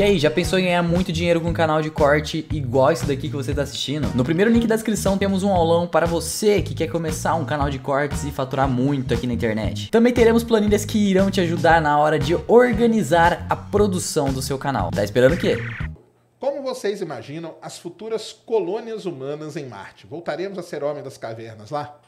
E aí, já pensou em ganhar muito dinheiro com um canal de corte igual esse daqui que você está assistindo? No primeiro link da descrição temos um aulão para você que quer começar um canal de cortes e faturar muito aqui na internet. Também teremos planilhas que irão te ajudar na hora de organizar a produção do seu canal. Tá esperando o quê? Como vocês imaginam as futuras colônias humanas em Marte? Voltaremos a ser homem das cavernas lá?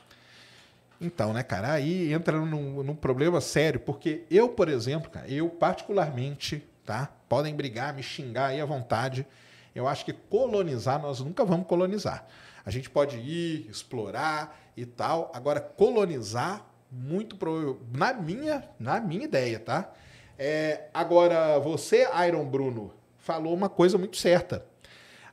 Então, né, cara, aí entra num, num problema sério, porque eu, por exemplo, cara, eu particularmente tá? Podem brigar, me xingar aí à vontade. Eu acho que colonizar nós nunca vamos colonizar. A gente pode ir, explorar e tal. Agora colonizar muito pro... na minha, na minha ideia, tá? É, agora você, Iron Bruno, falou uma coisa muito certa.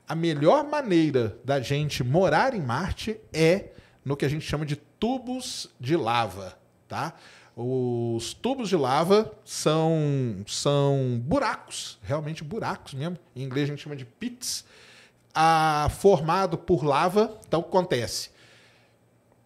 A melhor maneira da gente morar em Marte é no que a gente chama de tubos de lava, tá? Os tubos de lava são, são buracos, realmente buracos mesmo. Em inglês a gente chama de pits, ah, formado por lava. Então, o que acontece?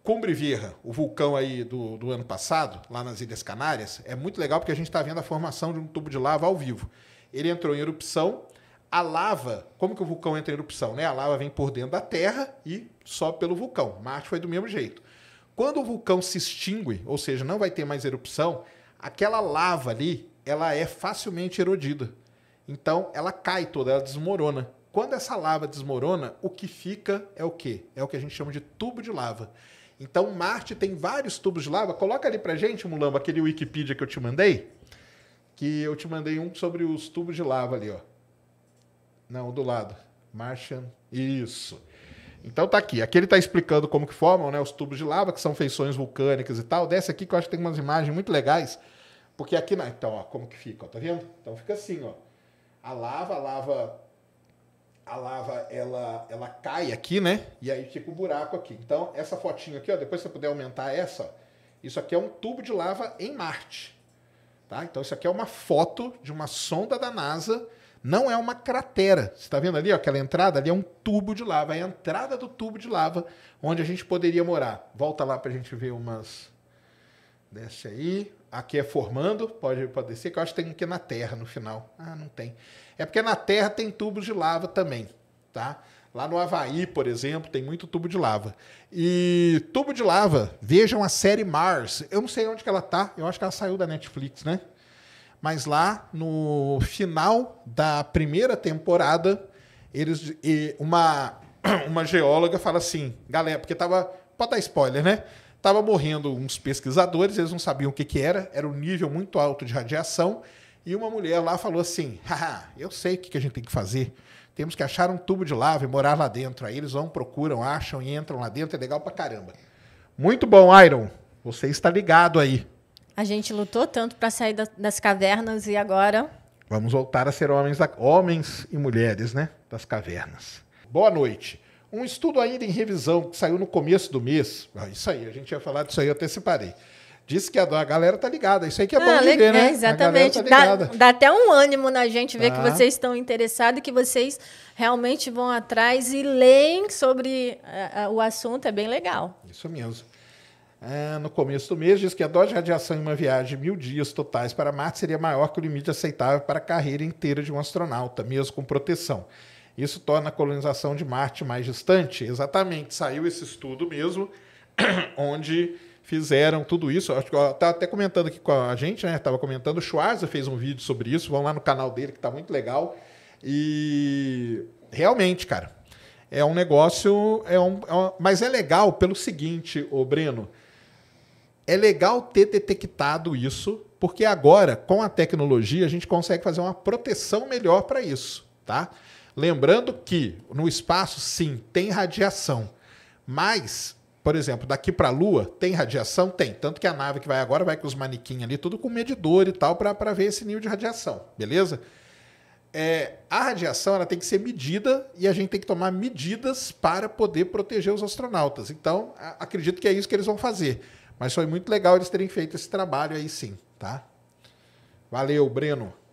Cumbre Vieja, o vulcão aí do, do, ano passado, lá nas Ilhas Canárias, é muito legal porque a gente está vendo a formação de um tubo de lava ao vivo. Ele entrou em erupção, a lava, como que o vulcão entra em erupção? Né? A lava vem por dentro da Terra e só pelo vulcão. Marte foi do mesmo jeito. Quando o vulcão se extingue, ou seja, não vai ter mais erupção, aquela lava ali, ela é facilmente erodida. Então, ela cai toda, ela desmorona. Quando essa lava desmorona, o que fica é o quê? É o que a gente chama de tubo de lava. Então, Marte tem vários tubos de lava. Coloca ali pra gente, Mulambo, aquele Wikipedia que eu te mandei. Que eu te mandei um sobre os tubos de lava ali, ó. Não, do lado. Martian. Isso. Então tá aqui. Aqui ele está explicando como que formam né, os tubos de lava, que são feições vulcânicas e tal. Desce aqui que eu acho que tem umas imagens muito legais. Porque aqui, na... então, ó, como que fica, ó, tá vendo? Então fica assim, ó. A lava, a lava, a lava, ela, ela cai aqui, né? E aí fica o um buraco aqui. Então, essa fotinho aqui, ó, depois você puder aumentar essa, ó, isso aqui é um tubo de lava em Marte, tá? Então isso aqui é uma foto de uma sonda da NASA não é uma cratera. Você está vendo ali ó, aquela entrada? Ali é um tubo de lava. É a entrada do tubo de lava onde a gente poderia morar. Volta lá para a gente ver umas. Desce aí. Aqui é formando, pode, pode descer, que eu acho que tem aqui é na Terra no final. Ah, não tem. É porque na Terra tem tubos de lava também, tá? Lá no Havaí, por exemplo, tem muito tubo de lava. E tubo de lava, vejam a série Mars. Eu não sei onde que ela tá, eu acho que ela saiu da Netflix, né? mas lá no final da primeira temporada, eles uma uma geóloga fala assim, galera, porque tava pode dar spoiler, né? Tava morrendo uns pesquisadores, eles não sabiam o que que era, era um nível muito alto de radiação, e uma mulher lá falou assim: "Haha, eu sei o que que a gente tem que fazer. Temos que achar um tubo de lava e morar lá dentro". Aí eles vão, procuram, acham e entram lá dentro, é legal pra caramba. Muito bom, Iron. Você está ligado aí. A gente lutou tanto para sair da, das cavernas e agora. Vamos voltar a ser homens, da, homens e mulheres, né? Das cavernas. Boa noite. Um estudo ainda em revisão que saiu no começo do mês. Ah, isso aí, a gente ia falar disso aí, eu anteciparei. Disse que a, a galera tá ligada. Isso aí que é ah, bom entender, né? É, Exatamente. Tá dá, dá, até um ânimo na gente ver tá. que vocês estão interessados, e que vocês realmente vão atrás e leem sobre uh, uh, o assunto. É bem legal. Isso mesmo. Ah, no começo do mês, diz que a dose de radiação em uma viagem de mil dias totais para Marte seria maior que o limite aceitável para a carreira inteira de um astronauta, mesmo com proteção. Isso torna a colonização de Marte mais distante? Exatamente, saiu esse estudo mesmo, onde fizeram tudo isso. Acho que tá até comentando aqui com a gente, né? estava comentando, o Schwarzer fez um vídeo sobre isso, vão lá no canal dele que está muito legal. E realmente, cara, é um negócio, é um, é um mas é legal pelo seguinte, o Breno é legal ter detectado isso, porque agora, com a tecnologia, a gente consegue fazer uma proteção melhor para isso, tá? Lembrando que no espaço, sim, tem radiação, mas, por exemplo, daqui para a Lua, tem radiação? Tem. Tanto que a nave que vai agora vai com os manequins ali, tudo com medidor e tal, para ver esse nível de radiação, beleza? É, a radiação ela tem que ser medida e a gente tem que tomar medidas para poder proteger os astronautas. Então, acredito que é isso que eles vão fazer mas foi muito legal eles terem feito esse trabalho aí sim, tá? Valeu, Breno.